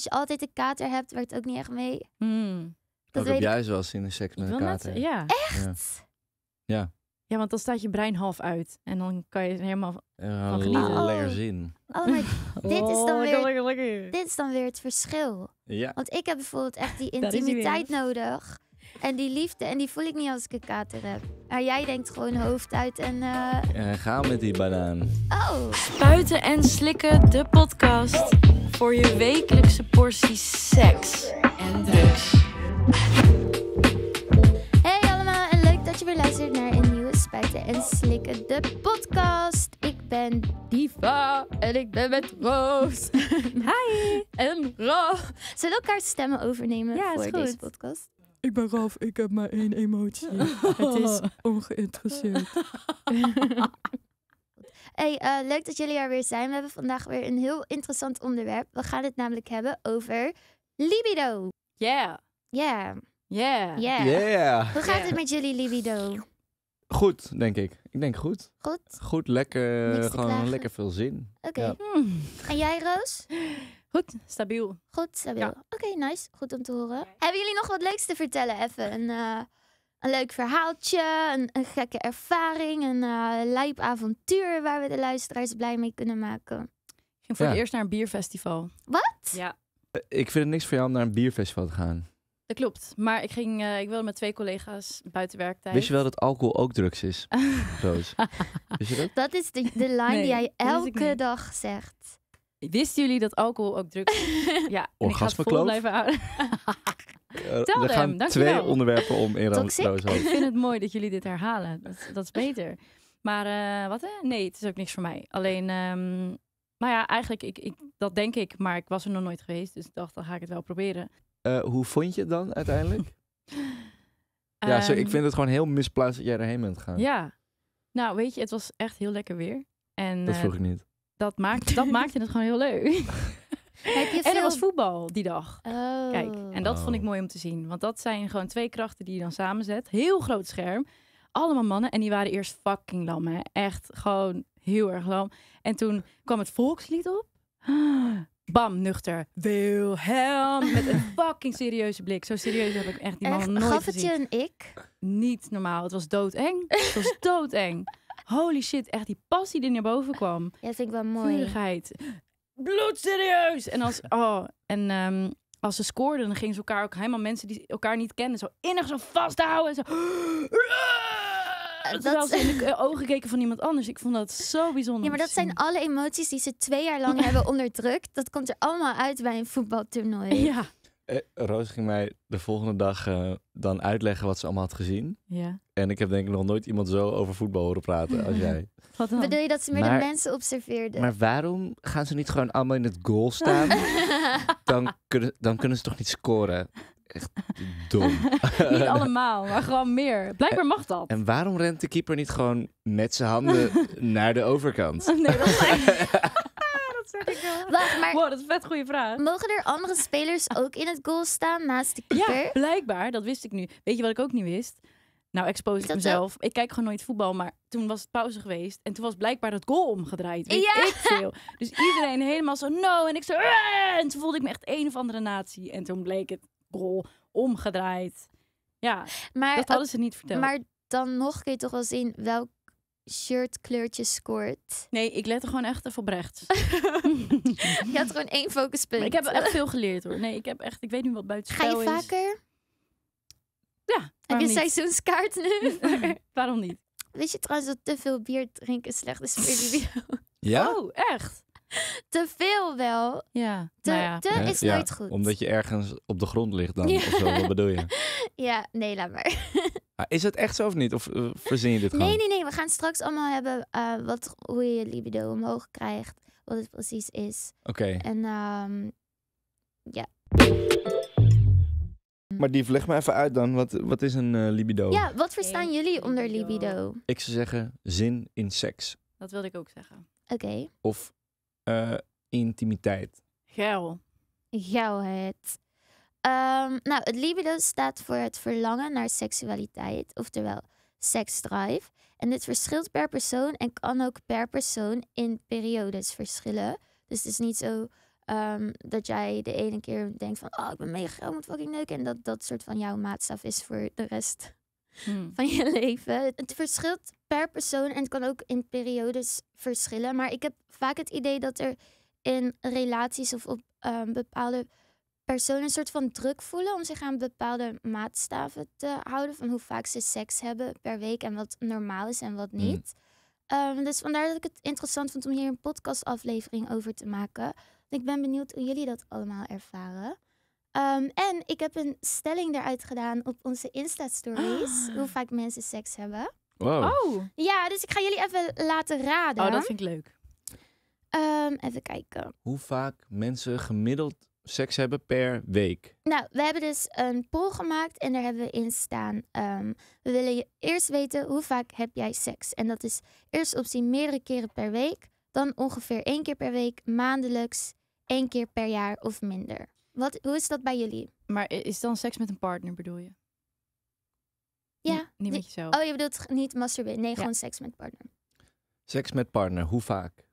als je altijd een kater hebt, werkt ook niet echt mee. Hmm. Dat heb jij zoals in de seks met een kater. ja. Echt? Ja. ja. want dan staat je brein half uit. En dan kan je helemaal genieten. Oh. Lekker zin. Oh my, dit, is dan oh, weer, dit is dan weer het verschil. Ja. Want ik heb bijvoorbeeld echt die intimiteit nodig. En die liefde, en die voel ik niet als ik een kater heb. Maar jij denkt gewoon hoofd uit en... Uh... Eh, ja, ga met die banaan. Oh! Spuiten en slikken, de podcast voor je wekelijkse portie seks en drugs. Hey allemaal en leuk dat je weer luistert naar een nieuwe Spuiten en Slikken, de podcast. Ik ben Diva en ik ben met Roos. Hi! En Roos. Zullen we elkaar stemmen overnemen voor deze podcast? Ik ben Ralf, ik heb maar één emotie. Het is ongeïnteresseerd. Hey, eh, leuk dat jullie er weer zijn. We hebben vandaag weer een heel interessant onderwerp. We gaan het namelijk hebben over libido. Yeah. Yeah. Yeah. Yeah. Hoe gaat het met jullie libido? Goed, denk ik. Ik denk goed. Goed? Goed, lekker. Gewoon lekker veel zin. Oké. Hmm. En jij, Roos? Goed, stabiel. Goed, stabiel. Oké, nice. Goed om te horen. Hebben jullie nog wat leuks te vertellen? Even eh, een leuk verhaaltje, een, gekke ervaring, een uh, eh, avontuur waar we de luisteraars blij mee kunnen maken. Ik ging voor ja. het eerst naar een bierfestival. Wat? Ja. Eh, ik vind het niks voor jou om naar een bierfestival te gaan. Dat klopt. Maar ik ging, eh, ik wilde met twee collega's buiten werktijd. Wist je wel dat alcohol ook drugs is? Roos. Wist je dat? Dat is de, de line die jij elke dag zegt. Wisten jullie dat alcohol ook druk Ja, en ik ga het blijven houden. Eh, er gaan twee onderwerpen om in Rooshoofd. Ik vind het mooi dat jullie dit herhalen. Dat, dat is beter. Maar eh, wat hè? Nee, het is ook niks voor mij. Alleen, um, nou ja, eigenlijk, ik, ik, dat denk ik. Maar ik was er nog nooit geweest. Dus ik dacht, dan ga ik het wel proberen. Eh, hoe vond je het dan uiteindelijk? ja, zo, ik ehm, vind het gewoon heel misplaatst dat jij erheen bent gaan. Ja. Nou, weet je, het was echt heel lekker weer. En, dat vroeg ik niet dat, maakt, dat maakte het gewoon heel leuk. en er was voetbal die dag. Oh. Kijk, en dat vond ik oh. mooi om te zien. Want dat zijn gewoon twee krachten die je dan samenzet. Heel groot scherm. Allemaal mannen. En die waren eerst fucking lam. Hè. Echt gewoon heel erg lam. En toen kwam het volkslied op. Bam, nuchter. Wilhelm. Met een fucking serieuze blik. Zo serieus heb ik echt die nooit gezien. Gaf het je een ik? Niet normaal. Het was doodeng. Het was doodeng holy shit, echt die passie die naar boven kwam. Ja, dat vind ik wel mooi. Vurigheid. Bloedserieus! En als, oh, en ehm, als ze scoorden, dan gingen ze elkaar ook helemaal mensen die elkaar niet kenden, zo innig zo vasthouden. En zo. Dat dat... in de eh, ogen gekeken van iemand anders. Ik vond dat zo bijzonder. Ja, maar dat zijn alle emoties die ze twee jaar lang hebben onderdrukt. Dat komt er allemaal uit bij een voetbaltoernooi. Ja. Eh, Roos ging mij de volgende dag eh, dan uitleggen wat ze allemaal had gezien. Ja. En ik heb denk ik nog nooit iemand zo over voetbal horen praten als jij. wat Bedoel je dat ze meer de mensen observeerden? Maar waarom gaan ze niet gewoon allemaal in het goal staan? dan, kunnen, dan kunnen ze toch niet scoren? Echt dom. niet allemaal, maar gewoon meer. Blijkbaar mag dat. En waarom rent de keeper niet gewoon met zijn handen naar de overkant? nee, dat is eigenlijk... Wacht, maar... dat is een vet goede vraag. Mogen er andere spelers ook in het goal staan naast de keeper? Ja, blijkbaar. Dat wist ik nu. Weet je wat ik ook niet wist? Nou, expose ik mezelf. Ik kijk gewoon nooit voetbal, maar toen was het pauze geweest. En toen was blijkbaar dat goal omgedraaid. ja. ik veel. Dus iedereen helemaal zo, no. En ik zo, eh, en toen voelde ik me echt een of andere natie. En toen bleek het goal omgedraaid. Ja, dat hadden ze niet verteld. Maar dan nog kun je toch wel zien welk shirtkleurtjes scoort. Nee, ik let er gewoon echt even op rechts. je had gewoon één focuspunt. Maar ik heb echt veel geleerd hoor. Nee, ik heb echt, ik weet nu wat buiten is. Ga je vaker? Ja. Heb je niet? seizoenskaart nu? waarom niet? Weet je trouwens dat te veel bier drinken slecht is voor jullie Ja? Oh, echt? Te veel wel. Ja. Te, nou ja. is nooit goed. Omdat je ergens op de grond ligt dan. Ja. wat bedoel je? Ja, nee, laat maar. Ah, is het echt zo of niet? Of eh, verzin je dit gewoon? Nee, nee, nee. We gaan straks allemaal hebben eh, wat, hoe je je libido omhoog krijgt. Wat het precies is. Oké. En um, ja. Maar die leg me even uit dan. Wat, wat is een eh, libido? Ja, wat verstaan jullie onder libido? Ik zou zeggen zin in seks. Dat wilde ik ook zeggen. Oké. Of intimiteit. gel het. Ehm, nou, het libido staat voor het verlangen naar seksualiteit, oftewel seksdrive. En dit verschilt per persoon en kan ook per persoon in periodes verschillen. Dus het is niet zo ehm, dat jij de ene keer denkt van... oh, ik ben mega geil, moet fucking neuken. En dat dat soort van jouw maatstaf is voor de rest hmm. van je leven. Het verschilt per persoon en het kan ook in periodes verschillen. Maar ik heb vaak het idee dat er in relaties of op ehm, bepaalde Persoon een soort van druk voelen om zich aan bepaalde maatstaven te houden van hoe vaak ze seks hebben per week en wat normaal is en wat mm. niet. Ehm, dus vandaar dat ik het interessant vond om hier een podcastaflevering over te maken. Ik ben benieuwd hoe jullie dat allemaal ervaren. Ehm, en ik heb een stelling daaruit gedaan op onze Insta-stories. Ah. Hoe vaak mensen seks hebben. Oh. Ja, dus ik ga jullie even laten raden. Oh, dat vind ik leuk. Ehm, even kijken. Hoe vaak mensen gemiddeld seks hebben per week? Nou, we hebben dus een poll gemaakt en daar hebben we in staan. Ehm, we willen je eerst weten hoe vaak heb jij seks. En dat is eerst optie meerdere keren per week, dan ongeveer één keer per week, maandelijks, één keer per jaar of minder. Wat, hoe is dat bij jullie? Maar is dan seks met een partner bedoel je? Ja. niet met jezelf. Oh, je bedoelt niet masturberen. Nee, gewoon seks met partner. Seks met partner, hoe vaak?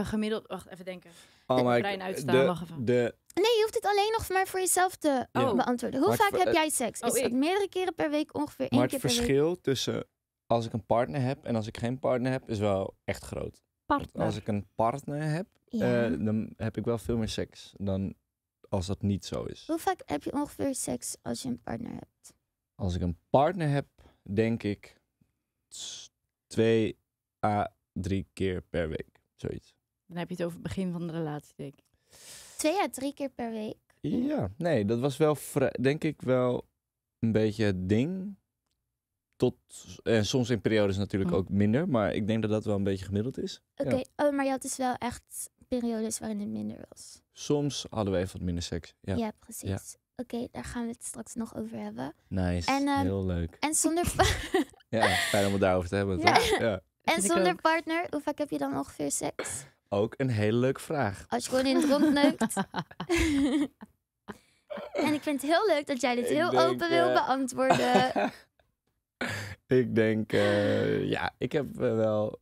gemiddeld, wacht even denken. Oh, brein uitstaan, de, even. De... Nee, je hoeft het alleen nog maar voor jezelf te oh, beantwoorden. Hoe vaak heb jij seks? Oh, is dat meerdere keren per week, ongeveer één keer per week? het verschil tussen als ik een partner heb en als ik geen partner heb, is wel echt groot. Partner. Als ik een partner heb, eh, dan heb ik wel veel meer seks dan als dat niet zo is. Hoe vaak heb je ongeveer seks als je een partner hebt? Als ik een partner heb, denk ik twee à drie keer per week. Zoiets. Dan heb je het over het begin van de relatie, denk ik. Twee à drie keer per week. Ja, nee, dat was wel, denk ik, wel een beetje het ding. Tot, en soms in periodes natuurlijk mm. ook minder, maar ik denk dat dat wel een beetje gemiddeld is. Oké, ja. oh, maar je had dus wel echt periodes waarin het minder was. Soms hadden we even wat minder seks. Ja, ja precies. Oké, daar gaan we het straks nog over hebben. Nice, en, ehm, heel leuk. En zonder... ja, fijn om het daarover te hebben, Ja. En zonder partner, hoe vaak heb je dan ongeveer seks? ook een hele leuke vraag. Als je gewoon in het rond neukt. en ik vind het heel leuk dat jij dit heel open wil eh, beantwoorden. ik denk, eh, ja, ik heb eh, wel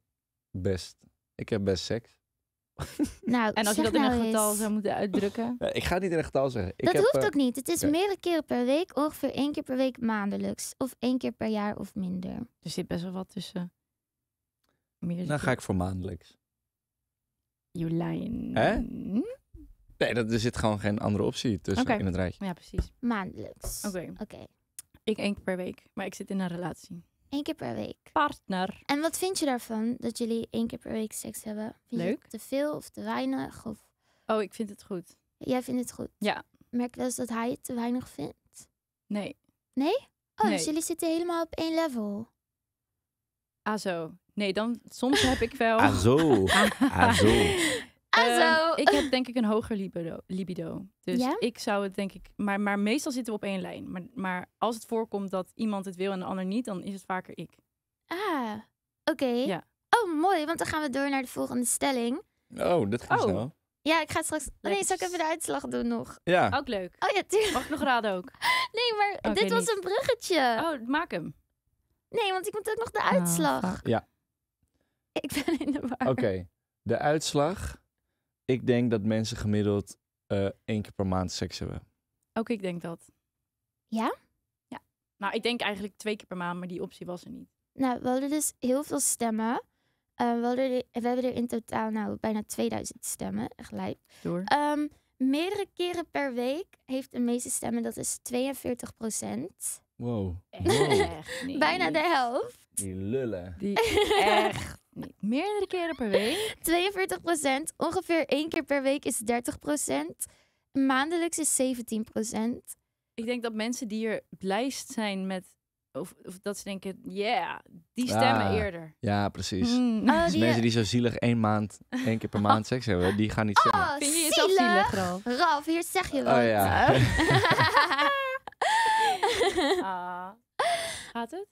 best, ik heb best seks. Nou, en als je dat in een nou getal zou moeten uitdrukken? ik ga het niet in een getal zeggen. Ik dat heb, hoeft ook niet. Het is meerdere keren per week, ongeveer één keer per week maandelijks. Of één keer per jaar of minder. Er zit best wel wat tussen. Dan ga ik voor maandelijks. Jolijn. Hè? Nee, dat, er zit gewoon geen andere optie tussen in het rijtje. Ja, precies. Maandelijks. Oké. Oké. Ik één keer per week, maar ik zit in een relatie. Eén keer per week. Partner. En wat vind je daarvan dat jullie één keer per week seks hebben? Vind je Leuk. het te veel of te weinig? Of... Oh, ik vind het goed. Jij vindt het goed. Ja. Merk wel eens dat hij het te weinig vindt? Nee. Oh, dus Nee. dus jullie zitten helemaal op één level. Ah, zo. Nee, dan soms heb ik wel. Azo. Azo. Azo. zo. ik heb denk ik een hoger libido. Dus ik zou het denk ik. Maar, maar meestal zitten we op één lijn. Maar, maar als het voorkomt dat iemand het wil en de ander niet, dan is het vaker ik. Ah, oké. Ja. Oh, mooi. Want dan gaan we door naar de volgende stelling. Oh, dat gaat oh. snel. Ja, ik ga straks. Oh, nee, zal ik even de uitslag doen nog? Ja. Ook leuk. Oh ja, tuurlijk. Mag ik nog raden ook? nee, maar dit was een bruggetje. Oh, maak hem. Nee, want ik moet ook nog de ah, uitslag. ja. Ik ben in de war. Oké, de uitslag. Ik denk dat mensen gemiddeld uh, één keer per maand seks hebben. Ook ik denk dat. Ja? Ja. Nou, ik denk eigenlijk twee keer per maand, maar die optie was er niet. Nou, we hadden dus heel veel stemmen. Eh, we, hadden er, we hebben er in totaal nou bijna 2000 stemmen, gelijk. Door. Ehm, meerdere keren per week heeft de meeste stemmen, dat is 42 procent. Wow. Echt niet. Bijna de helft. Die lullen. Die echt niet. Meerdere keren per week? 42 procent. Ongeveer één keer per week is 30 procent. Maandelijks is 17 procent. Ik denk dat mensen die er blijst zijn met... Of, dat ze denken, ja, die stemmen eerder. Ja, precies. Hmm. dus oh, mensen die zo zielig één maand, één keer per maand seks hebben, die gaan niet oh, stemmen. Oh, Vind je jezelf zielig, zielig hier zeg je oh, wat. Oh, ja. Ah. Gaat het?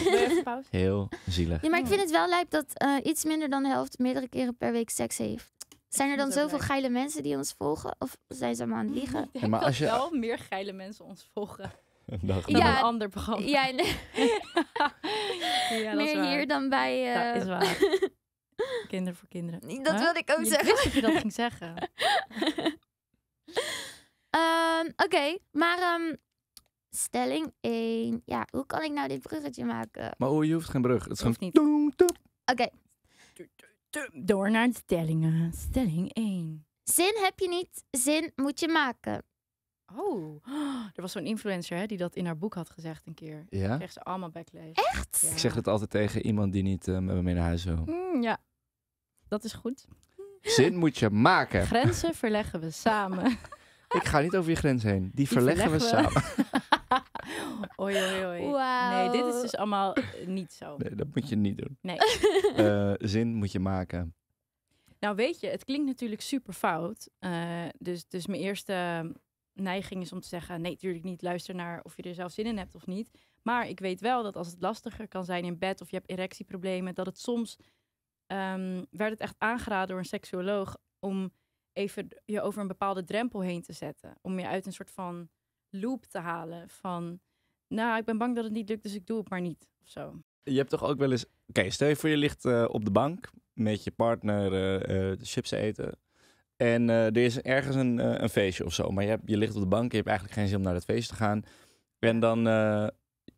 Pauze? Heel zielig. Ja, maar ik vind het wel lijp dat eh, iets minder dan de helft meerdere keren per week seks heeft. Zijn er dan zoveel geile mensen die ons volgen? Of zijn ze allemaal aan het liegen? maar als je... wel meer geile mensen ons volgen. Dag, ja, een ander programma. Ja, ja, meer hier dan bij... Uh... is waar. Kinderen voor kinderen. Dat huh? wilde ik ook zeggen. Ik je dat ging zeggen. Ehm, oké, maar ehm, stelling 1. Ja, hoe kan ik nou dit bruggetje maken? Maar oh, je hoeft geen brug. Het is Oké. Door naar de stellingen. Stelling 1. Zin heb je niet, zin moet je maken. Oh, er was zo'n influencer hè, die dat in haar boek had gezegd een keer. Ja? Kreeg ze allemaal backlash. Echt? Ik zeg het altijd tegen iemand die niet eh, met me naar huis wil. Mm, ja, dat is goed. Zin moet je maken. Grenzen verleggen we samen. Ik ga niet over je grens heen. Die, verleggen, we. samen. Oei, oei, oei. Nee, dit is dus allemaal eh, niet zo. Nee, dat moet je niet doen. Nee. Eh, zin moet je maken. Nou, weet je, het klinkt natuurlijk super fout. Eh, dus, dus mijn eerste neiging is om te zeggen: nee, natuurlijk niet. Luister naar of je er zelf zin in hebt of niet. Maar ik weet wel dat als het lastiger kan zijn in bed of je hebt erectieproblemen, dat het soms ehm, werd het echt aangeraden door een seksuoloog om even je over een bepaalde drempel heen te zetten. Om je uit een soort van loop te halen van, nou, ik ben bang dat het niet lukt, dus ik doe het maar niet of zo. Je hebt toch ook wel eens, oké, stel je voor je ligt eh, op de bank met je partner uh, chips eten. En er is ergens een, een, feestje of zo, maar je, hebt, je ligt op de bank, je hebt eigenlijk geen zin om naar dat feest te gaan. En dan,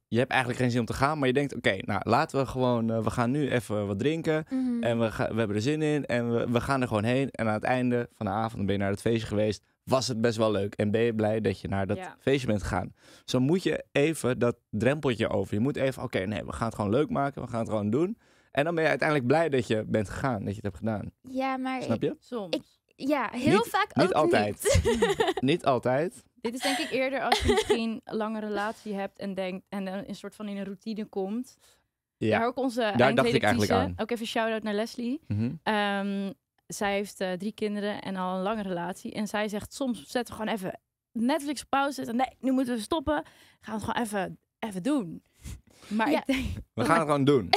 je hebt eigenlijk geen zin om te gaan, maar je denkt, oké, nou laten we gewoon, we gaan nu even wat drinken mhm. en we, ga, we hebben er zin in en we, we gaan er gewoon heen. En aan het einde van de avond ben je naar het feestje geweest was het best wel leuk. En ben je blij dat je naar dat feestje bent gegaan. Zo moet je even dat drempeltje over. Je moet even, oké, nee, we gaan het gewoon leuk maken. We gaan het gewoon doen. En dan ben je uiteindelijk blij dat je bent gegaan, dat je het hebt gedaan. Ja, maar... Snap je? Soms. ja, heel vaak niet ook altijd. niet. niet altijd. Dit is denk ik eerder als je misschien een lange relatie hebt en denkt en een soort van in een routine komt. Ja. Daar ook onze Daar dacht ik eigenlijk aan. Ook even shout-out naar Leslie. Mm zij heeft eh, drie kinderen en al een lange relatie. En zij zegt soms zetten we gewoon even Netflix pauze. Zetten. Nee, nu moeten we stoppen. Gaan we het gewoon even, even doen. Maar ik denk... We gaan het gewoon doen.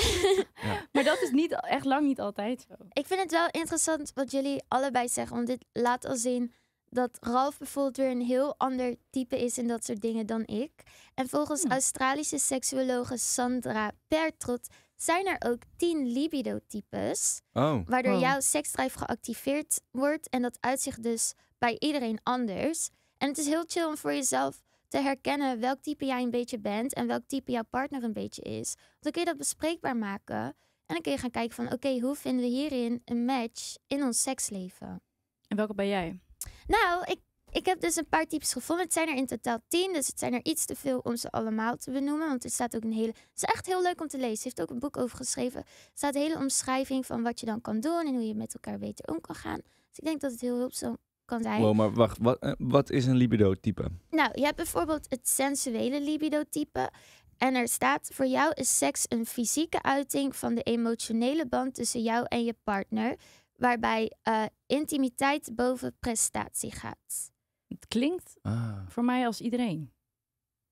ja. Maar dat is niet, echt lang niet altijd zo. Ik vind het wel interessant wat jullie allebei zeggen. Want dit laat al zien dat Ralf bijvoorbeeld weer een heel ander type is in dat soort dingen dan ik. En volgens hmm. Australische seksuoloog Sandra Pertrot zijn er ook tien libido-types. Oh. Waardoor oh. jouw seksdrijf geactiveerd wordt en dat uitzicht dus bij iedereen anders. En het is heel chill om voor jezelf te herkennen welk type jij een beetje bent en welk type jouw partner een beetje is. Want dan kun je dat bespreekbaar maken en dan kun je gaan kijken van oké, hoe vinden we hierin een match in ons seksleven? En welke ben jij? Nou, ik ik heb dus een paar types gevonden. Het zijn er in totaal tien, dus het zijn er iets te veel om ze allemaal te benoemen. Want er staat ook een hele... Het is echt heel leuk om te lezen. Ze heeft ook een boek over geschreven. Er staat een hele omschrijving van wat je dan kan doen en hoe je met elkaar beter om kan gaan. Dus ik denk dat het heel hulpzaam kan zijn. Oh, maar wacht, wat, eh, wat is een libido-type? Nou, je hebt bijvoorbeeld het sensuele libido-type. En er staat, voor jou is seks een fysieke uiting van de emotionele band tussen jou en je partner, waarbij eh, intimiteit boven prestatie gaat. Het klinkt ah. voor mij als iedereen.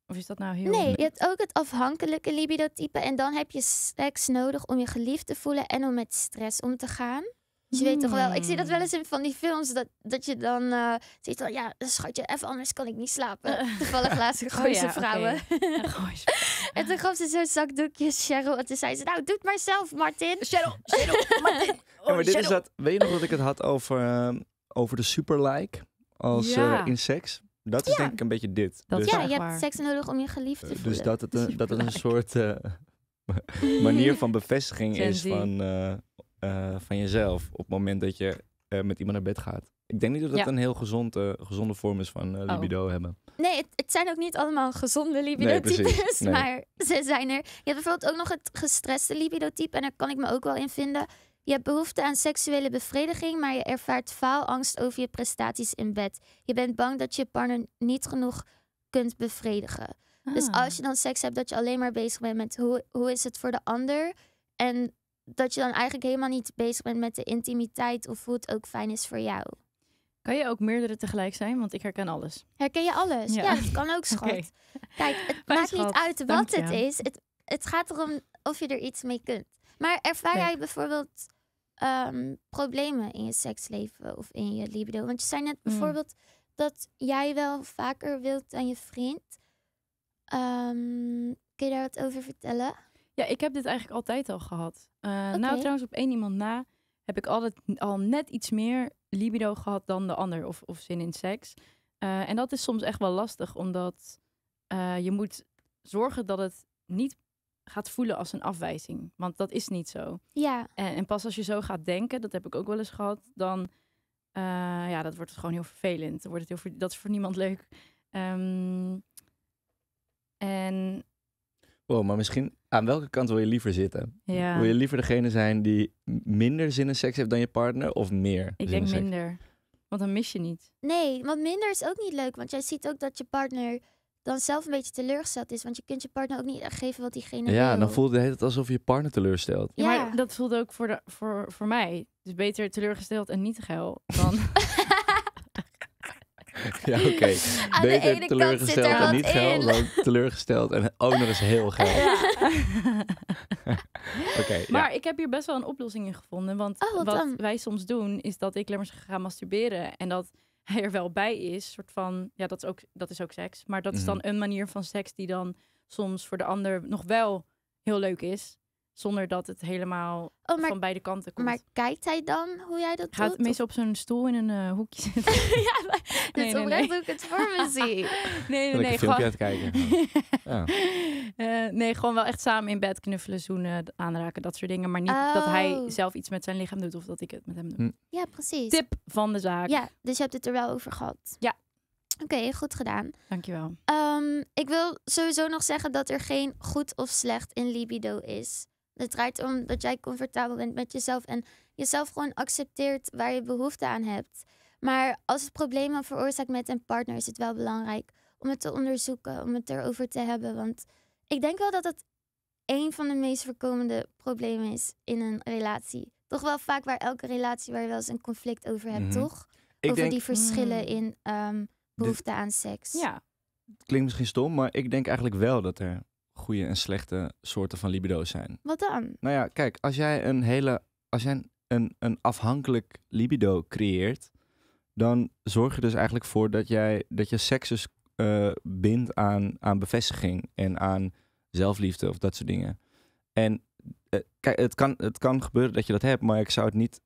Of is dat nou heel... Nee, je hebt ook het afhankelijke libido-type. En dan heb je seks nodig om je geliefd te voelen en om met stress om te gaan. Dus je weet toch wel, ik zie dat wel hmm. eens in van die films, dat, dat je dan uh, ziet van, ja, schatje, even anders kan ik niet slapen. Eh. Toevallig laatst oh gooien gooi vrouwen. Okay. en toen gaf ze zo'n zakdoekje Cheryl en toen zei ze, nou, doe het maar zelf, Martin. Cheryl, Cheryl, Martin. maar oh, dit is dat, weet je nog dat ik het had over, eh, over de superlike? als eh, ja. in seks. Dat is denk ik een beetje dit. Dat dus ja, je hebt seks nodig om je geliefd te eh, dus voelen. Dus dat het een, dat het een soort manier van bevestiging is van, van jezelf op het moment dat je met iemand naar bed gaat. Ik denk niet dat dat een heel gezonde gezonde vorm is van oh. libido hebben. Nee, het, zijn ook niet allemaal gezonde libido-types, nee, maar ze zijn er. Je hebt bijvoorbeeld ook nog het gestreste libido-type en daar kan ik me ook wel in vinden. Je hebt behoefte aan seksuele bevrediging, maar je ervaart faalangst over je prestaties in bed. Je bent bang dat je partner niet genoeg kunt bevredigen. Dus ah. als je dan seks hebt, dat je alleen maar bezig bent met hoe, hoe is het voor de ander. En dat je dan eigenlijk helemaal niet bezig bent met de intimiteit of hoe het ook fijn is voor jou. Kan je ook meerdere tegelijk zijn? Want ik herken alles. Herken je alles? Ja, ja dat kan ook, schat. Kijk, het maakt niet uit wat het is. Het, het gaat erom of je er iets mee kunt. Maar ervaar jij bijvoorbeeld ehm, problemen in je seksleven of in je libido? Want je zei net mm. bijvoorbeeld dat jij wel vaker wilt dan je vriend. Ehm, kun je daar wat over vertellen? Ja, ik heb dit eigenlijk altijd al gehad. Uh, Nou, trouwens, op één iemand na heb ik altijd al net iets meer libido gehad dan de ander of, of zin in seks. Eh, en dat is soms echt wel lastig, omdat eh, je moet zorgen dat het niet gaat voelen als een afwijzing. Want dat is niet zo. Ja. En, en, pas als je zo gaat denken, dat heb ik ook wel eens gehad, dan eh, ja, dat wordt het gewoon heel vervelend. Dan wordt het heel, dat is voor niemand leuk. Ehm, en. oh, maar misschien aan welke kant wil je liever zitten? Ja. Wil je liever degene zijn die minder zin in seks heeft dan je partner of meer? Ik denk minder. Want dan mis je niet. Nee, want minder is ook niet leuk. Want jij ziet ook dat je partner dan zelf een beetje teleurgesteld is. Want je kunt je partner ook niet geven wat diegene ja, wil. Ja, dan voelde het alsof je partner teleurstelt. Ja, maar dat voelde ook voor, de, voor, voor mij. Dus beter teleurgesteld en niet geil dan... ja, oké. Beter teleurgesteld en niet geil dan teleurgesteld en ook nog eens heel geil. Oké. maar ik heb hier best wel een oplossing in gevonden. Want oh, wat, wij soms doen, is dat ik lekker ga masturberen. En dat hij er wel bij is. Soort van, ja, dat is ook, dat is ook seks. Maar dat is dan mhm. een manier van seks die dan soms voor de ander nog wel heel leuk is. Zonder dat het helemaal oh, van beide kanten komt. Maar kijkt hij dan hoe jij dat Gaat doet? Gaat meestal op zo'n stoel in een eh, hoekje zitten. ja, dat nee, is nee, ik het voor me zie. nee, nee, nee. Gewoon... kijken. ja. uh, nee, gewoon wel echt samen in bed knuffelen, zoenen, aanraken, dat soort dingen. Maar niet dat hij oh. zelf iets met zijn lichaam doet of dat ik het met hem doe. Hm. Ja, precies. Tip van de zaak. Ja, dus je hebt het er wel over gehad. Ja. Oké, goed gedaan. Dankjewel. Um, ik wil sowieso nog zeggen dat er geen goed of slecht in libido is. Het draait om dat jij comfortabel bent met jezelf en jezelf gewoon accepteert waar je behoefte aan hebt. Maar als het problemen veroorzaakt met een partner, is het wel belangrijk om het te onderzoeken, om het erover te hebben. Want ik denk wel dat dat een van de meest voorkomende problemen is in een relatie. Toch wel vaak waar elke relatie waar je wel eens een conflict over hebt, mhm. toch? over die verschillen mm. in um, behoefte aan seks. Ja. Klinkt misschien stom, maar ik denk eigenlijk wel dat er goede en slechte soorten van libido's zijn. Wat dan? Nou ja, kijk, als jij een hele. Als jij een, een afhankelijk libido creëert, dan zorg je dus eigenlijk voor dat jij dat je seksus eh, bindt aan, aan bevestiging en aan zelfliefde of dat soort dingen. En eh, kijk, het kan, het kan gebeuren dat je dat hebt, maar ik zou het niet.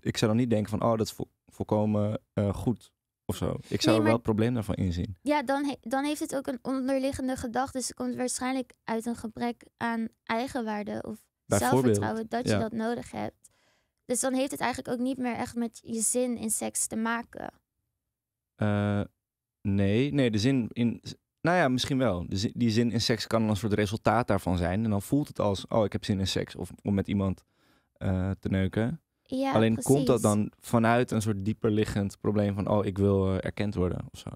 Ik zou dan niet denken van oh, dat is vo volkomen eh, goed zo. Ik zou wel het probleem daarvan inzien. Ja, dan, dan heeft het ook een onderliggende gedachte. Dus het komt waarschijnlijk uit een gebrek aan eigenwaarde of zelfvertrouwen dat je dat nodig hebt. Dus dan heeft het eigenlijk ook niet meer echt met je zin in seks te maken. Eh, nee, nee, de zin in. Nou ja, misschien wel. De die zin in seks kan een soort resultaat daarvan zijn. En dan voelt het als: oh, ik heb zin in seks. Of om met iemand eh, te neuken. Ja, Alleen komt dat dan vanuit een soort dieperliggend probleem van, oh, ik wil eh, erkend worden of zo?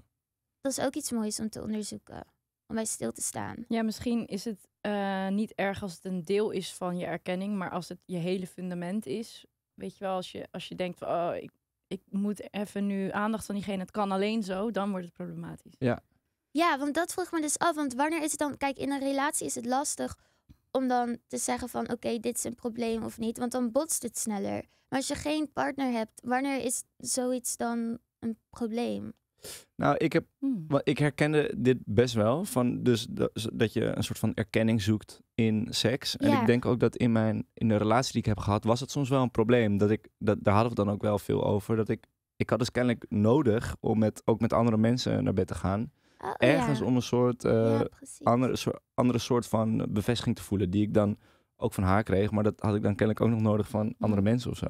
Dat is ook iets moois om te onderzoeken, om bij stil te staan. Ja, misschien is het eh, niet erg als het een deel is van je erkenning, maar als het je hele fundament is. Weet je wel, als je, als je denkt, van, oh, ik, ik moet even nu aandacht van diegene, het kan alleen zo, dan wordt het problematisch. Ja. Ja, want dat vroeg me dus af, want wanneer is het dan, kijk, in een relatie is het lastig om dan te zeggen van oké, dit is een probleem of niet. Want dan botst het sneller. Maar als je geen partner hebt, wanneer is zoiets dan een probleem? Nou, ik, heb, hmm. ik herkende dit best wel. Van dus dat je een soort van erkenning zoekt in seks. En ik denk ook dat in, mijn, in de relatie die ik heb gehad, was het soms wel een probleem. Dat ik, dat, daar hadden we dan ook wel veel over. Dat ik, ik had dus kennelijk nodig om met, ook met andere mensen naar bed te gaan. Oh, ergens om een soort, eh, andere, soort, andere soort van bevestiging te voelen, die ik dan ook van haar kreeg. Maar dat had ik dan kennelijk ook nog nodig van mm. andere mensen of zo.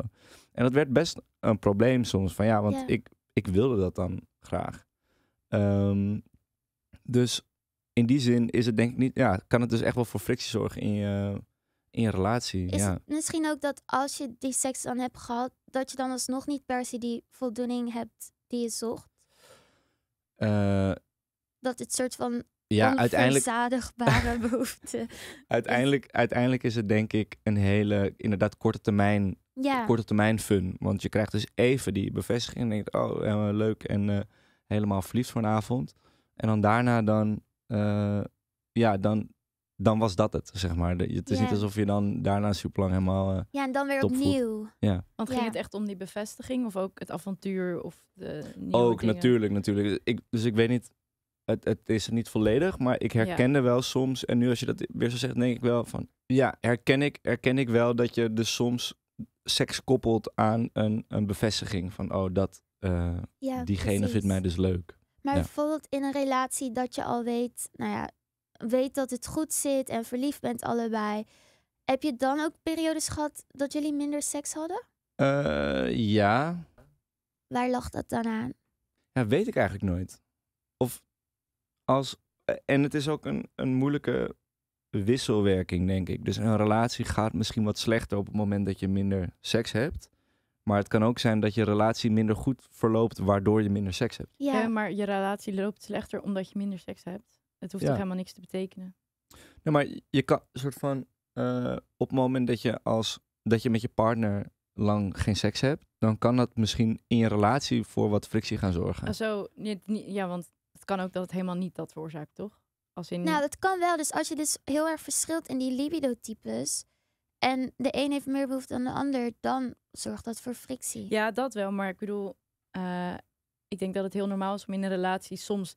En dat werd best een probleem soms. Van ja, want Ik, ik wilde dat dan graag. Ehm, dus in die zin is het denk ik niet. Ja, kan het dus echt wel voor frictie zorgen in je, in je relatie. Is ja. misschien ook dat als je die seks dan hebt gehad, dat je dan alsnog niet per se die voldoening hebt die je zocht? Uh, dat het soort van ja, uiteindelijk. behoefte. uiteindelijk, uiteindelijk is het denk ik een hele, inderdaad, korte termijn, ja. korte termijn fun. Want je krijgt dus even die bevestiging en denkt, oh, uh, leuk en eh, helemaal verliefd vanavond avond. En dan daarna dan, eh, ja, dan, dan was dat het, zeg maar. Het is niet alsof je dan daarna super lang helemaal eh, Ja, en dan weer opnieuw. Ja. Want ging het echt om die bevestiging of ook het avontuur of de Ook, natuurlijk, natuurlijk. Ik, dus ik weet niet het, het is niet volledig, maar ik herkende wel soms. En nu als je dat weer zo zegt, denk ik wel van ja, herken ik, herken ik wel dat je dus soms seks koppelt aan een, een bevestiging van oh, dat eh, diegene vindt mij dus leuk. Maar ja. bijvoorbeeld in een relatie dat je al weet, nou ja, weet dat het goed zit en verliefd bent allebei. Heb je dan ook periodes gehad dat jullie minder seks hadden? Eh, ja. Waar lag dat dan aan? Ja, weet ik eigenlijk nooit als, eh, en het is ook een, een moeilijke wisselwerking, denk ik. Dus een relatie gaat misschien wat slechter op het moment dat je minder seks hebt. Maar het kan ook zijn dat je relatie minder goed verloopt, waardoor je minder seks hebt. Ja, maar je relatie loopt slechter omdat je minder seks hebt. Het hoeft toch helemaal niks te betekenen. Nee, maar je kan soort van eh, op het moment dat je als dat je met je partner lang geen seks hebt, dan kan dat misschien in je relatie voor wat frictie gaan zorgen. zo, ja, want kan ook dat het helemaal niet dat veroorzaakt, toch? Als in... Nou, dat kan wel. Dus als je dus heel erg verschilt in die libido-types. En de een heeft meer behoefte dan de ander, dan zorgt dat voor frictie. Ja, dat wel. Maar ik bedoel, eh, ik denk dat het heel normaal is om in een relatie soms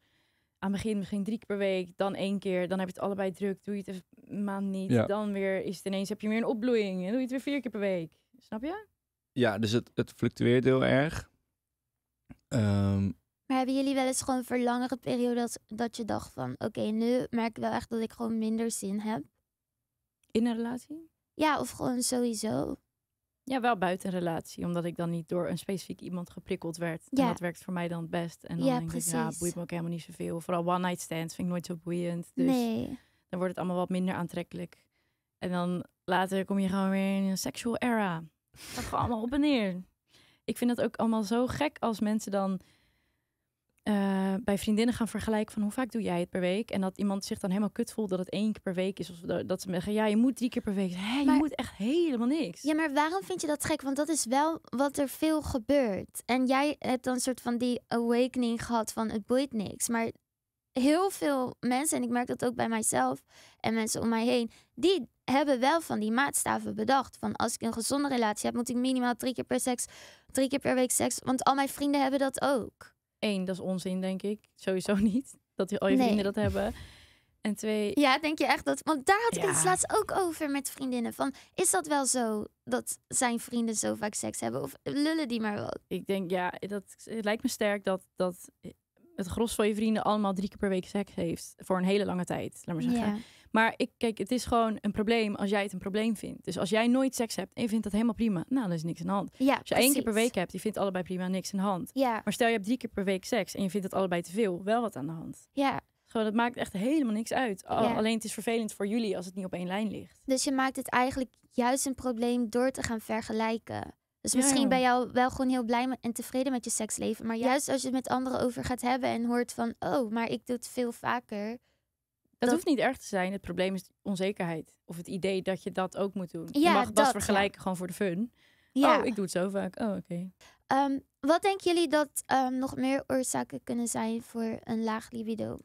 aan het begin misschien drie keer per week, dan één keer, dan heb je het allebei druk, doe je het een maand niet, dan weer is het ineens, heb je weer een opbloeiing en doe je het weer vier keer per week. Snap je? Ja, dus het, het fluctueert heel erg. Um, hebben jullie wel eens gewoon voor langere periodes dat je dacht van... Oké, nu merk ik wel echt dat ik gewoon minder zin heb? In een relatie? Ja, of gewoon sowieso. Ja, wel buiten relatie. Omdat ik dan niet door een specifiek iemand geprikkeld werd. Ja. En dat werkt voor mij dan het best. En dan ja, denk ik, ja, boeit me ook helemaal niet zoveel. Vooral one night stands vind ik nooit zo boeiend. Dus nee. dan wordt het allemaal wat minder aantrekkelijk. En dan later kom je gewoon weer in een sexual era. Dat gaat allemaal op en neer. Ik vind dat ook allemaal zo gek als mensen dan eh, bij vriendinnen gaan vergelijken van hoe vaak doe jij het per week. En dat iemand zich dan helemaal kut voelt dat het één keer per week is. Of dat ze zeggen, ja, je moet drie keer per week. Hé, je moet echt helemaal niks. Ja, maar waarom vind je dat gek? Want dat is wel wat er veel gebeurt. En jij hebt dan een soort van die awakening gehad van het boeit niks. Maar heel veel mensen, en ik merk dat ook bij mijzelf en mensen om mij heen, die hebben wel van die maatstaven bedacht. Van als ik een gezonde relatie heb, moet ik minimaal drie keer per seks, drie keer per week seks. Want al mijn vrienden hebben dat ook één, dat is onzin, denk ik. Sowieso niet. Dat al je vrienden dat hebben. En twee. Ja, denk je echt dat. Want daar had ik het laatst ook over met vriendinnen. Van is dat wel zo dat zijn vrienden zo vaak seks hebben? Of lullen die maar wat? Ik denk ja, dat, het lijkt me sterk dat, dat het gros van je vrienden allemaal drie keer per week seks heeft. Voor een hele lange tijd, laat maar zeggen. Maar ik, kijk, het is gewoon een probleem als jij het een probleem vindt. Dus als jij nooit seks hebt en je vindt dat helemaal prima, nou, dan is niks aan de hand. Ja, als je één keer per week hebt, die vindt allebei prima, niks aan de hand. Ja. Maar stel je hebt drie keer per week seks en je vindt het allebei te veel, wel wat aan de hand. Ja. Gewoon, dat maakt echt helemaal niks uit. ja. Alleen het is vervelend voor jullie als het niet op één lijn ligt. Dus je maakt het eigenlijk juist een probleem door te gaan vergelijken. Dus misschien ben jou wel gewoon heel blij en tevreden met je seksleven. Maar juist als je het met anderen over gaat hebben en hoort van, oh, maar ik doe het veel vaker. Dat, hoeft niet erg te zijn. Het probleem is onzekerheid. Of het idee dat je dat ook moet doen. je mag dat vergelijken gewoon voor de fun. Ja. Oh, ik doe het zo vaak. Oh, oké. Ehm, wat denken jullie dat ehm, nog meer oorzaken kunnen zijn voor een laag libido?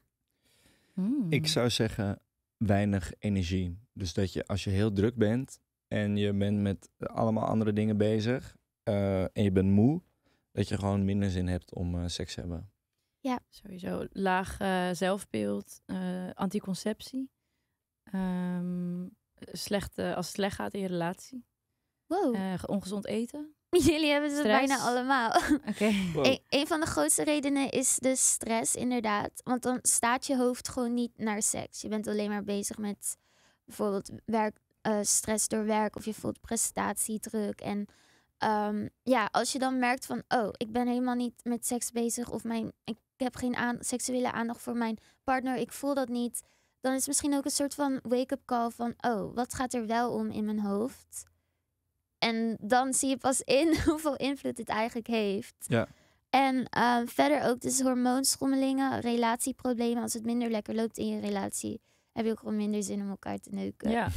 Hmm. Ik zou zeggen weinig energie. Dus dat je als je heel druk bent, en je bent met allemaal andere dingen bezig eh, en je bent moe, dat je gewoon minder zin hebt om eh, seks te hebben. Ja, sowieso. Laag eh, zelfbeeld, anticonceptie. Um, als het slecht gaat in je relatie. Wow. ongezond eten. Jullie hebben ze bijna allemaal. Oké. E-, een van de grootste redenen is de stress, inderdaad. Want dan staat je hoofd gewoon niet naar seks. Je bent alleen maar bezig met bijvoorbeeld werk, eh, stress door werk of je voelt prestatiedruk. En ehm, ja, als je dan merkt van, oh, ik ben helemaal niet met seks bezig of mijn, ik heb geen aan, seksuele aandacht voor mijn partner, ik voel dat niet. Dan is het misschien ook een soort van wake-up call van, oh, wat gaat er wel om in mijn hoofd? En dan zie je pas in hoeveel invloed het eigenlijk heeft. Ja. En ehm, verder ook dus hormoonschommelingen, relatieproblemen als het minder lekker loopt in je relatie heb je ook gewoon minder zin om elkaar te neuken. Ja.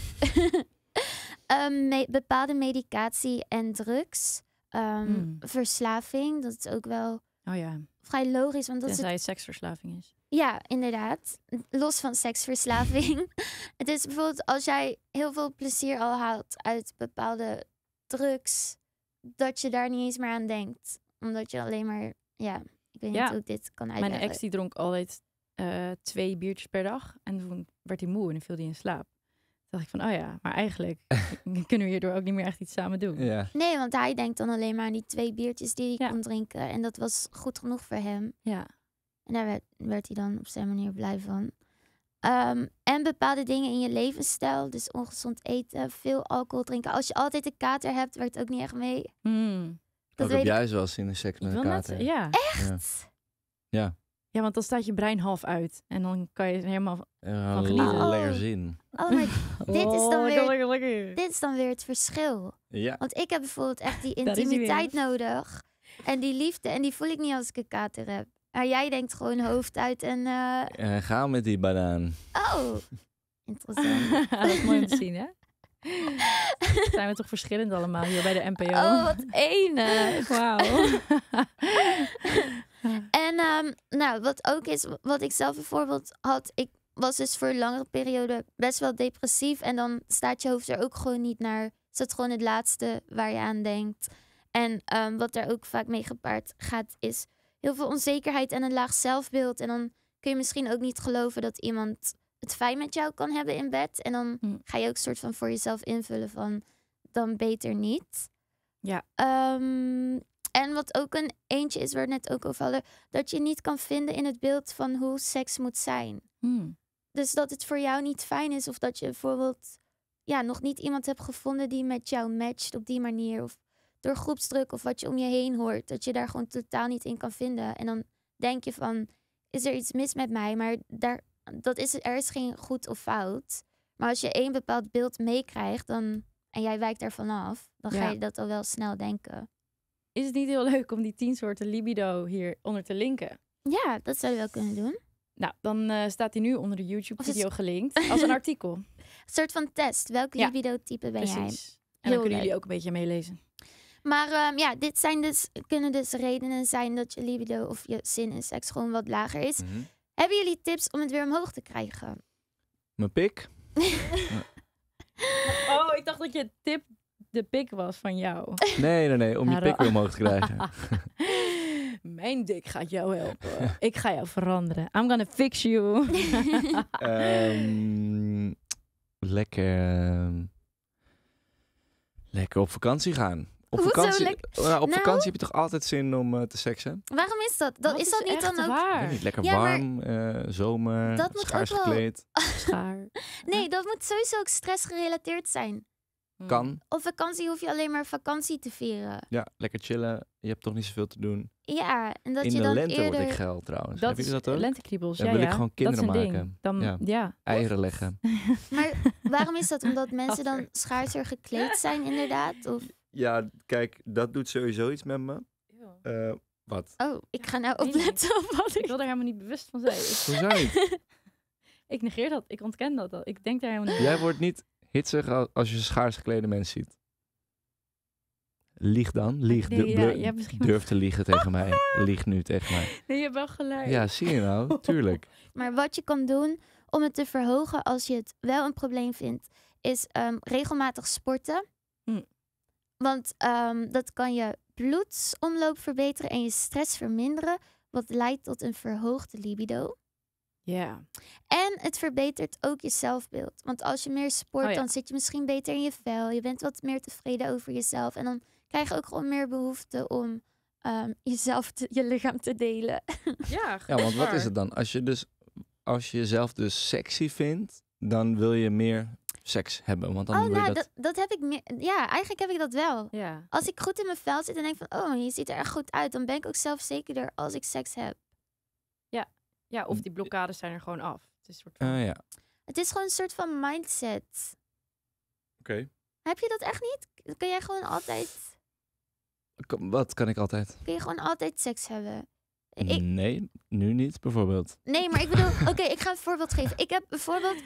um, bepaalde medicatie en drugs. Ehm, hmm. Verslaving, dat is ook wel oh, ja. vrij logisch. Want dat Tenzij het... seksverslaving is. Ja, inderdaad. Los van seksverslaving. het is bijvoorbeeld als jij heel veel plezier al haalt uit bepaalde drugs, dat je daar niet eens meer aan denkt. Omdat je alleen maar, ja, ik weet niet hoe ik dit kan uitleggen. Mijn ex die dronk altijd eh, twee biertjes per dag. En toen werd hij moe en viel hij in slaap. Toen dacht ik van, oh ja, maar eigenlijk kunnen we hierdoor ook niet meer echt iets samen doen. Nee, want hij denkt dan alleen maar aan die twee biertjes die hij ja. kon drinken. En dat was goed genoeg voor hem. Ja. En daar werd, hij dan op zijn manier blij van. Ehm, en bepaalde dingen in je levensstijl, dus ongezond eten, veel alcohol drinken. Als je altijd een kater hebt, werkt ook niet echt mee. Hmm. Dat heb jij zoals in de seks met een kater. ja. Echt? ja. Ja, want dan staat je brein half uit. En dan kan je helemaal van genieten. Oh, zin. Oh, maar dit is, dan oh, weer, dit is dan weer het verschil. Ja. Want ik heb bijvoorbeeld echt die intimiteit nodig. En die liefde. En die voel ik niet als ik een kater heb. Maar jij denkt gewoon hoofd uit en... Eh, eh, gaan met die banaan. Oh, interessant. dat is mooi om te zien, hè? zijn we toch verschillend allemaal hier bij de NPO. Oh, wat ene. Wauw. En ehm, nou, wat ook is, wat ik zelf bijvoorbeeld had, ik was dus voor een langere periode best wel depressief. En dan staat je hoofd er ook gewoon niet naar. Is dat gewoon het laatste waar je aan denkt? En ehm, wat daar ook vaak mee gepaard gaat, is heel veel onzekerheid en een laag zelfbeeld. En dan kun je misschien ook niet geloven dat iemand het fijn met jou kan hebben in bed. En dan hm. ga je ook soort van voor jezelf invullen van dan beter niet. Ja. Ehm, en wat ook een eentje is waar we net ook over hadden, dat je niet kan vinden in het beeld van hoe seks moet zijn. Hmm. Dus dat het voor jou niet fijn is of dat je bijvoorbeeld ja, nog niet iemand hebt gevonden die met jou matcht op die manier. Of door groepsdruk of wat je om je heen hoort, dat je daar gewoon totaal niet in kan vinden. En dan denk je van, is er iets mis met mij? Maar daar, dat is, er is geen goed of fout. Maar als je één bepaald beeld meekrijgt dan, en jij wijkt daarvan af, dan ga je dat al wel snel denken is het niet heel leuk om die tien soorten libido hieronder te linken? Ja, dat zou we wel kunnen doen. Nou, dan eh, staat hij nu onder de YouTube-video gelinkt als een artikel. Een soort van test. Welk libido-type ben Precies. jij? En dan kunnen jullie ook een beetje meelezen. Maar ehm, ja, dit zijn dus, kunnen dus redenen zijn dat je libido of je zin in seks gewoon wat lager is. Mhm. Hebben jullie tips om het weer omhoog te krijgen? Mijn pik. oh, ik dacht dat je tip de pik was van jou. Nee, nee, nee, om je pik weer omhoog te krijgen. Mijn dik gaat jou helpen. Ik ga jou veranderen. I'm gonna fix you. Ehm, lekker, ehm, lekker op vakantie gaan. Op vakantie, nou, op nou? vakantie heb je toch altijd zin om eh, te seksen? Waarom is dat? dat, is dat niet dan ook... Waar. lekker warm, maar... Eh, zomer, schaars gekleed. Schaar. nee, dat moet sowieso ook stressgerelateerd zijn. Hmm. Kan. Op vakantie hoef je alleen maar vakantie te vieren. Ja, lekker chillen. Je hebt toch niet zoveel te doen. Ja, en dat in de lente eerder... word ik geld trouwens. Dat Heb je dat ook? Lentekriebels, ja, Dan wil ja. ik gewoon kinderen maken. Dan, ja. Eieren leggen. maar waarom is dat? Omdat mensen dan schaarser gekleed zijn inderdaad? Of? Ja, kijk, dat doet sowieso iets met me. Eh, wat? Oh, ik ga nou opletten nee, op wat ik... Ik wil daar helemaal niet bewust van zijn. Hoe zijn? Ik negeer dat. Ik ontken dat al. Ik denk daar helemaal niet. Jij wordt niet hitsig als je schaars geklede mensen ziet. Lieg dan. Lieg. durf te liegen tegen mij. Lieg nu tegen mij. Nee, je hebt wel gelijk. Ja, zie je nou. Tuurlijk. maar wat je kan doen om het te verhogen als je het wel een probleem vindt, is ehm, regelmatig sporten. Hm. Want ehm, dat kan je bloedsomloop verbeteren en je stress verminderen, wat leidt tot een verhoogde libido. Ja. En het verbetert ook je zelfbeeld. Want als je meer sport, oh dan zit je misschien beter in je vel. Je bent wat meer tevreden over jezelf. En dan krijg je ook gewoon meer behoefte om ehm, jezelf, je lichaam te delen. Ja, ja, want wat is het dan? Als je, dus, als je jezelf dus sexy vindt, dan wil je meer seks hebben. Want dan oh, nou, dat... dat... heb ik meer. Ja, eigenlijk heb ik dat wel. Ja. Als ik goed in mijn vel zit en denk van, oh, je ziet er echt goed uit, dan ben ik ook zelfzekerder als ik seks heb. Ja, of die blokkades zijn er gewoon af. Het is, soort ah, ja. het is gewoon een soort van mindset. Oké. Heb je dat echt niet? Kun jij gewoon altijd... wat kan ik altijd? Kun je gewoon altijd seks hebben? Nee, nu niet bijvoorbeeld. Nee, maar ik bedoel, oké, ik ga een voorbeeld geven. Ik heb bijvoorbeeld,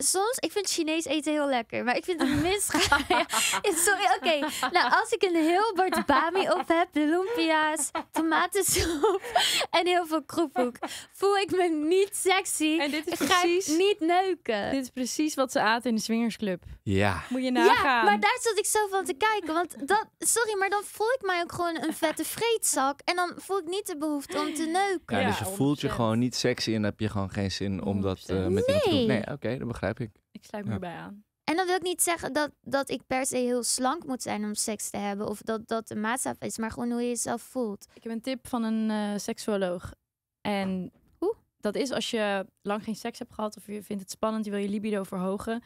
soms, ik vind Chinees eten heel lekker, maar ik vind het minst Sorry, oké. Nou, als ik een heel bord bami op heb, lumpia's, tomatensoep en heel veel kroephoek, voel ik me niet sexy. En dit is precies, ga ik niet neuken. Dit is precies wat ze aten in de swingersclub. Ja. Moet je nagaan. Ja, maar daar zat ik zo van te kijken. Want dat, sorry, maar dan voel ik mij ook gewoon een vette vreedzak. En dan voel ik niet de behoefte om te neuken. Ja, dus je voelt je gewoon niet sexy en heb je gewoon geen zin om dat uh, met nee. te doen. Nee, oké, dat begrijp ik. Ik sluit me erbij aan. En dat wil ik niet zeggen dat, dat ik per se heel slank moet zijn om seks te hebben. Of dat dat de maatstaf is, maar gewoon hoe je jezelf voelt. Ik heb een tip van een uh, seksuoloog. En hoe? dat is als je lang geen seks hebt gehad of je vindt het spannend, je wil je libido verhogen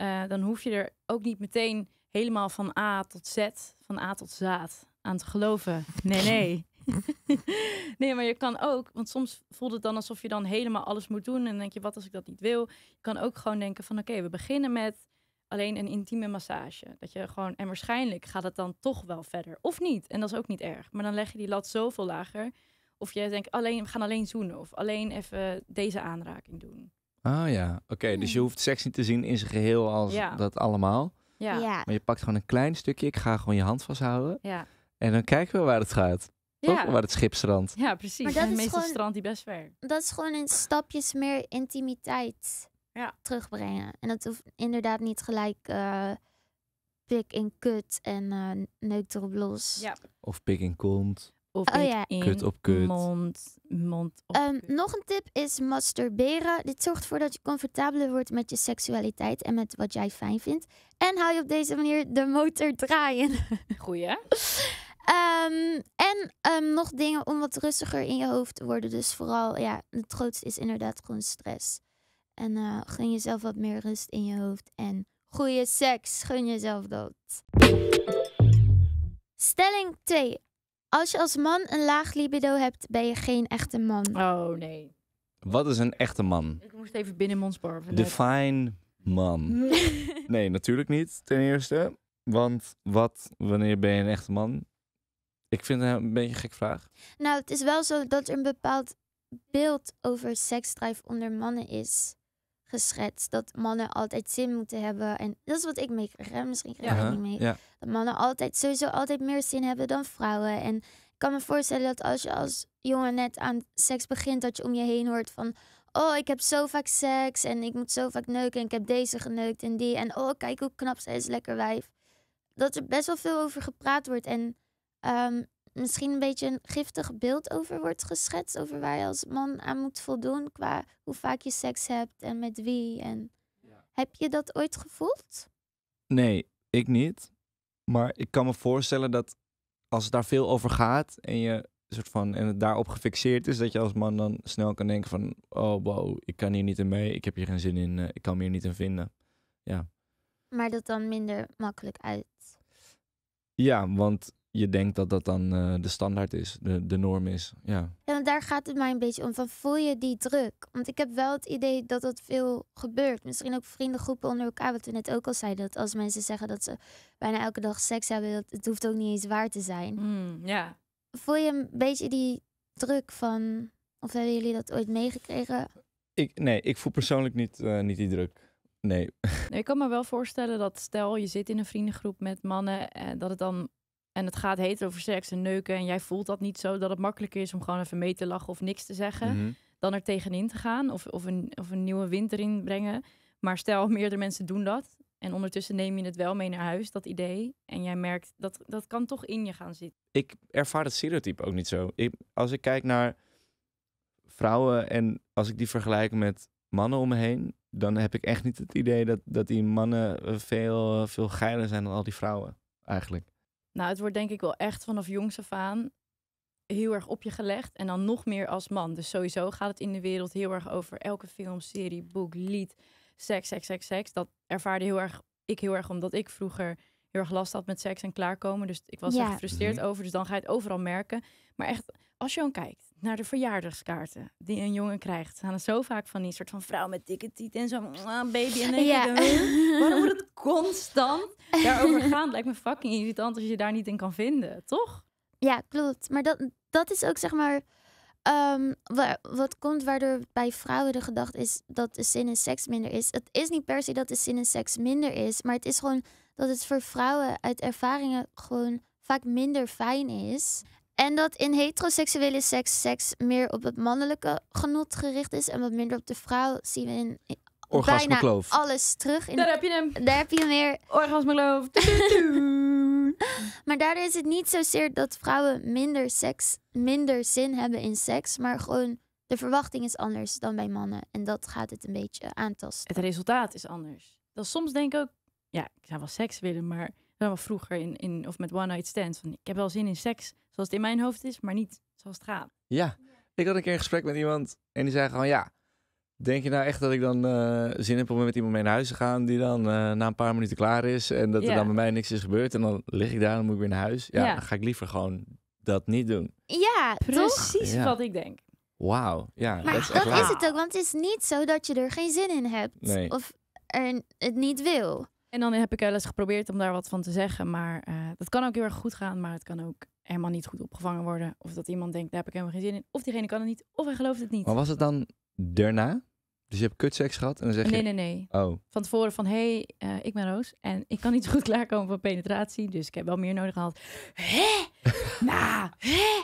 eh, dan hoef je er ook niet meteen helemaal van A tot Z, van A tot zaad aan te geloven. Nee, nee. nee, maar je kan ook, want soms voelt het dan alsof je dan helemaal alles moet doen. En denk je, wat als ik dat niet wil? Je kan ook gewoon denken van, oké, we beginnen met alleen een intieme massage. Dat je gewoon, en waarschijnlijk gaat het dan toch wel verder. Of niet, en dat is ook niet erg. Maar dan leg je die lat zoveel lager. Of je denkt, alleen, we gaan alleen zoenen. Of alleen even deze aanraking doen. Ah ja, oké. dus je hmm. hoeft seks niet te zien in zijn geheel als dat allemaal. Ja. Maar je pakt gewoon een klein stukje. Ik ga gewoon je hand vasthouden. Ja. En dan kijken we waar het gaat. Ja. Toch? Waar het schip strandt. Ja, precies. Maar dat en is die best ver. Dat is gewoon in stapjes meer intimiteit ja. terugbrengen. En dat hoeft inderdaad niet gelijk eh, pik in kut en uh, eh, neuk erop los. Ja. Of pik in kont. Of oh, ja. kut op kut. Mond, mond op ehm, Nog een tip is masturberen. Dit zorgt ervoor dat je comfortabeler wordt met je seksualiteit en met wat jij fijn vindt. En hou je op deze manier de motor draaien. Goeie. um, en ehm, nog dingen om wat rustiger in je hoofd te worden. Dus vooral, ja, het grootste is inderdaad gewoon stress. En eh, gun jezelf wat meer rust in je hoofd. En goede seks, gun jezelf dat. Stelling 2. Als je als man een laag libido hebt, ben je geen echte man. Oh nee. Wat is een echte man? Ik moest even binnen Monsbarven. Define man. nee, natuurlijk niet, ten eerste. Want wat, wanneer ben je een echte man? Ik vind het een beetje een gek vraag. Nou, het is wel zo dat er een bepaald beeld over seksdrive onder mannen is geschetst. Dat mannen altijd zin moeten hebben. En dat is wat ik meekrijg. Misschien krijg ik niet mee. Dat mannen altijd sowieso altijd meer zin hebben dan vrouwen. En ik kan me voorstellen dat als je als jongen net aan seks begint, dat je om je heen hoort van. Oh, ik heb zo vaak seks en ik moet zo vaak neuken. En ik heb deze geneukt en die. En oh, kijk hoe knap zij is, lekker wijf. Dat er best wel veel over gepraat wordt. En um, misschien een beetje een giftig beeld over wordt geschetst. Over waar je als man aan moet voldoen qua hoe vaak je seks hebt en met wie. En... Heb je dat ooit gevoeld? Nee, ik niet. Maar ik kan me voorstellen dat als het daar veel over gaat en je soort van en het daarop gefixeerd is, dat je als man dan snel kan denken van oh wow, ik kan hier niet in mee, ik heb hier geen zin in, eh, ik kan me hier niet in vinden. Ja. Maar dat dan minder makkelijk uit. Ja, want je denkt dat dat dan eh, de standaard is, de, de norm is. Ja. ja, daar gaat het mij een beetje om. Van voel je die druk? Want ik heb wel het idee dat dat veel gebeurt. Misschien ook vriendengroepen onder elkaar, wat we net ook al zeiden. Dat als mensen zeggen dat ze bijna elke dag seks hebben, dat het hoeft ook niet eens waar te zijn. Hmm, ja. Voel je een beetje die druk van, of hebben jullie dat ooit meegekregen? Ik, nee, ik voel persoonlijk niet, eh, niet die druk. Nee. Ik kan me wel voorstellen dat stel je zit in een vriendengroep met mannen, en eh, dat het dan en het gaat heet over seks en neuken en jij voelt dat niet zo, dat het makkelijker is om gewoon even mee te lachen of niks te zeggen, mhm. dan er tegenin te gaan of, of, een, of een nieuwe wind erin brengen. Maar stel, meerdere mensen doen dat en ondertussen neem je het wel mee naar huis, dat idee, en jij merkt dat dat kan toch in je gaan zitten. Ik ervaar het stereotype ook niet zo. als ik kijk naar vrouwen en als ik die vergelijk met mannen om me heen, dan heb ik echt niet het idee dat, dat die mannen veel, veel geiler zijn dan al die vrouwen, eigenlijk. Nou, het wordt denk ik wel echt vanaf jongs af aan heel erg op je gelegd. En dan nog meer als man. Dus sowieso gaat het in de wereld heel erg over elke film, serie, boek, lied, seks, seks, seks, seks. Dat ervaarde heel erg, ik heel erg omdat ik vroeger heel erg last had met seks en klaarkomen. Dus ik was ja. er gefrustreerd mhm. over. Dus dan ga je het overal merken. Maar echt als je dan kijkt naar de verjaardagskaarten die een jongen krijgt, staan er zo vaak van die soort van vrouw met dikke en zo'n baby en ja. Waarom moet het constant daarover gaan? Lijkt me fucking irritant als je daar niet in kan vinden, toch? Ja, klopt. Maar dat, dat is ook zeg maar ehm, wat komt waardoor bij vrouwen de gedachte is dat de zin in seks minder is. Het is niet per se dat de zin in seks minder is, maar het is gewoon dat het voor vrouwen uit ervaringen gewoon vaak minder fijn is. En dat in heteroseksuele seks seks meer op het mannelijke genot gericht is en wat minder op de vrouw, zien we in, bijna alles terug. In, daar heb je hem. Daar heb je meer. Orgasmekloof. maar daardoor is het niet zozeer dat vrouwen minder, seks, minder zin hebben in seks, maar gewoon de verwachting is anders dan bij mannen. En dat gaat het een beetje aantasten. Het resultaat is anders. Dan soms denk ik ook, ja, ik zou wel seks willen, maar wel vroeger in, in, of met one night stands. Van, ik heb wel zin in seks, zoals het in mijn hoofd is, maar niet zoals het gaat. Ja, ik had een keer een gesprek met iemand en die zei gewoon ja. Denk je nou echt dat ik dan eh, zin heb om met iemand mee naar huis te gaan die dan eh, na een paar minuten klaar is en dat er dan bij mij niks is gebeurd en dan lig ik daar en moet ik weer naar huis? Ja, dan ga ik liever gewoon dat niet doen. Ja, precies wat ik denk. Wauw, ja. dat, is, dat is, het ook, want het is niet zo dat je er geen zin in hebt of er het niet wil. En dan heb ik wel eens geprobeerd om daar wat van te zeggen, maar eh, dat kan ook heel erg goed gaan, maar het kan ook helemaal niet goed opgevangen worden. Of dat iemand denkt, daar heb ik helemaal geen zin in. Of diegene kan het niet, of hij gelooft het niet. Maar was het dan daarna? Dus je hebt kutseks gehad en dan zeg je... Nee, nee, nee. Oh. Van tevoren van, hé, hey, eh, ik ben Roos en ik kan niet goed klaarkomen voor penetratie. Dus ik heb wel meer nodig gehad. Hé? nou, hé?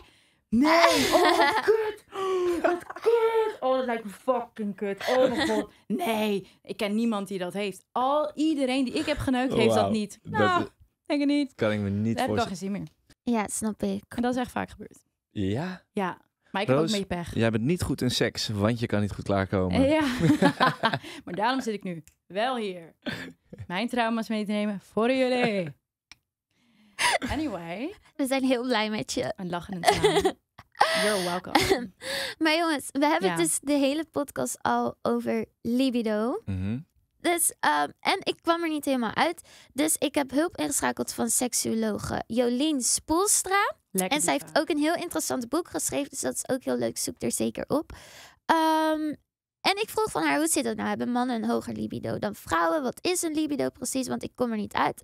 Nee, oh wat kut. Oh, wat kut. Oh, dat lijkt me fucking kut. Oh mijn god. Nee, ik ken niemand die dat heeft. Al iedereen die ik heb geneukt, heeft dat niet. Nou, denk ik niet. Kan ik me niet voorstellen. heb ik al geen zin meer. Ja, snap ik. En dat is echt vaak gebeurd. Ja? Ja. Maar ik heb ook mee pech. Jij bent niet goed in seks, want je kan niet goed klaarkomen. Ja. maar daarom zit ik nu wel hier. Mijn trauma's mee te nemen voor jullie. Anyway. We zijn heel blij met je. Een lachende You're welcome. maar jongens, we hebben ja. dus de hele podcast al over libido. Mm dus, ehm, en ik kwam er niet helemaal uit. Dus ik heb hulp ingeschakeld van seksuologe Jolien Spoelstra. en zij heeft ook een heel interessant boek geschreven. Dus dat is ook heel leuk. Zoek er zeker op. Ehm, en ik vroeg van haar, hoe zit dat nou? Hebben mannen een hoger libido dan vrouwen? Wat is een libido precies? Want ik kom er niet uit.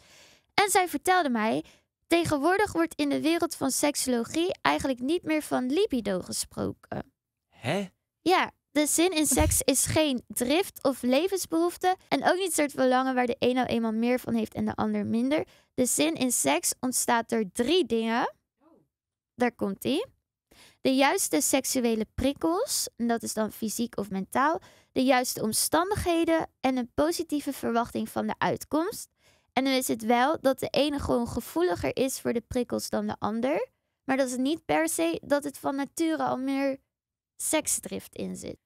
En zij vertelde mij, tegenwoordig wordt in de wereld van seksologie eigenlijk niet meer van libido gesproken. Hè? Ja, de zin in seks is geen drift of levensbehoefte en ook niet soort verlangen waar de een nou eenmaal meer van heeft en de ander minder. De zin in seks ontstaat door drie dingen. Daar komt ie. De juiste seksuele prikkels, en dat is dan fysiek of mentaal, de juiste omstandigheden en een positieve verwachting van de uitkomst. En dan is het wel dat de ene gewoon gevoeliger is voor de prikkels dan de ander. Maar dat is niet per se dat het van nature al meer seksdrift in zit.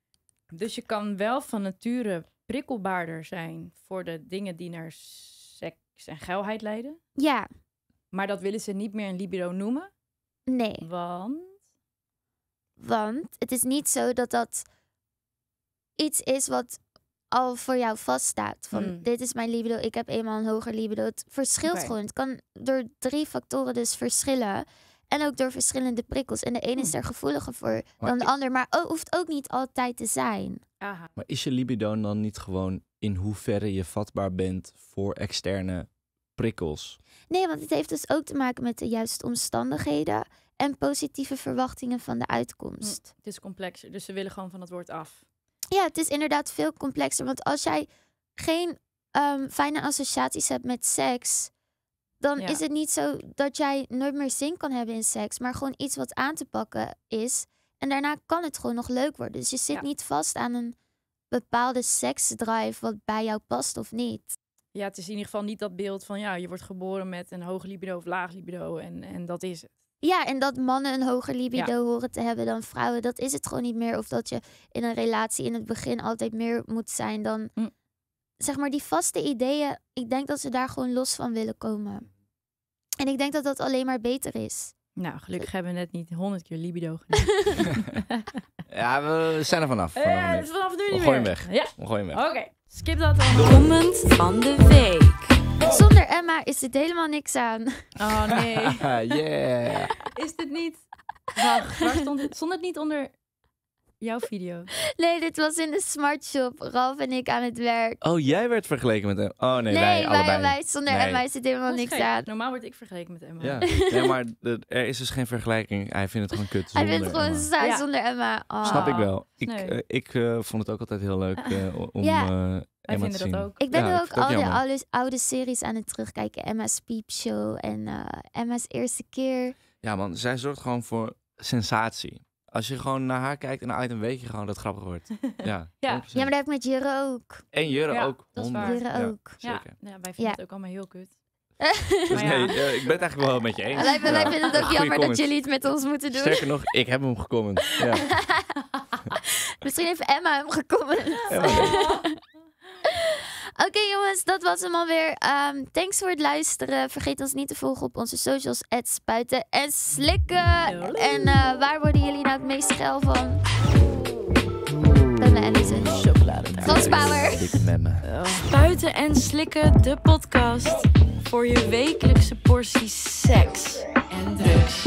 Dus je kan wel van nature prikkelbaarder zijn voor de dingen die naar seks en geilheid leiden? Ja. Maar dat willen ze niet meer een libido noemen? Nee. Want? Want het is niet zo dat dat iets is wat al voor jou vaststaat. Van hmm. dit is mijn libido, ik heb eenmaal een hoger libido. Het verschilt gewoon. Het kan door drie factoren dus verschillen. En ook door verschillende prikkels. En de ene is er hmm. gevoeliger voor dan de ander. Maar hoeft ook niet altijd te zijn. Aha. Maar is je libido dan niet gewoon in hoeverre je vatbaar bent voor externe prikkels? Nee, want het heeft dus ook te maken met de juiste omstandigheden. En positieve verwachtingen van de uitkomst. Hmm, het is complexer, dus ze willen gewoon van het woord af. Ja, het is inderdaad veel complexer. Want als jij geen ehm, fijne associaties hebt met seks dan is het niet zo dat jij nooit meer zin kan hebben in seks, maar gewoon iets wat aan te pakken is. En daarna kan het gewoon nog leuk worden. Dus je zit niet vast aan een bepaalde seksdrive wat bij jou past of niet. Ja, het is in ieder geval niet dat beeld van ja, je wordt geboren met een hoog libido of laag libido en, en dat is het. Ja, en dat mannen een hoger libido horen te hebben dan vrouwen, dat is het gewoon niet meer. Of dat je in een relatie in het begin altijd meer moet zijn dan mm zeg maar, die vaste ideeën, ik denk dat ze daar gewoon los van willen komen. En ik denk dat dat alleen maar beter is. Nou, gelukkig hebben we net niet honderd keer libido gedaan. ja, we zijn er vanaf. Vanaf, nu. vanaf nu niet we gooien Hem weg. Ja. We gooien hem weg. Oké, skip dat dan. Comment van de week. Zonder Emma is dit helemaal niks aan. Oh nee. yeah. Is dit niet... Wacht, waar stond het? Stond het niet onder jouw video? Nee, dit was in de smart shop. Ralf en ik aan het werk. Oh, jij werd vergeleken met hem. Oh nee, nee wij, wij zonder nee. Emma zit helemaal niks aan. Normaal word ik vergeleken met Emma. Ja, nee, maar er is dus geen vergelijking. Hij vindt het gewoon kut. Hij vindt het gewoon saai zonder Emma. Ah. Snap ik wel. Ik, eh, ik eh, vond het ook altijd heel leuk ah. eh, om. Ja. Wij vinden dat zien. ook. Ik ben ook al de oude, oude series aan het terugkijken. Emma's Peep Show en Emma's Eerste Keer. Ja man, zij zorgt gewoon voor sensatie. Als je gewoon naar haar kijkt en uit, een weet gewoon dat grappig wordt. Ja, ja. ja maar dat heb ik met Jure ook. En Jure ja, ook. Dat is waar. Jure ook. Ja, zeker. ja, wij vinden het ook allemaal heel kut. Dus nee, eh, ik ben het eigenlijk wel met je eens. Wij, wij vinden het ook jammer dat jullie het met ons moeten doen. Sterker nog, ik heb hem gekomen. Misschien heeft Emma hem gekomen. Oké jongens, dat was hem alweer. Um, thanks voor het luisteren. Vergeet ons niet te volgen op onze socials. Spuiten en Slikken. En eh, waar worden jullie nou het meest geil van? Chocolade. Anderson. Ganspower. Spuiten en Slikken, de podcast. Voor je wekelijkse portie seks en drugs.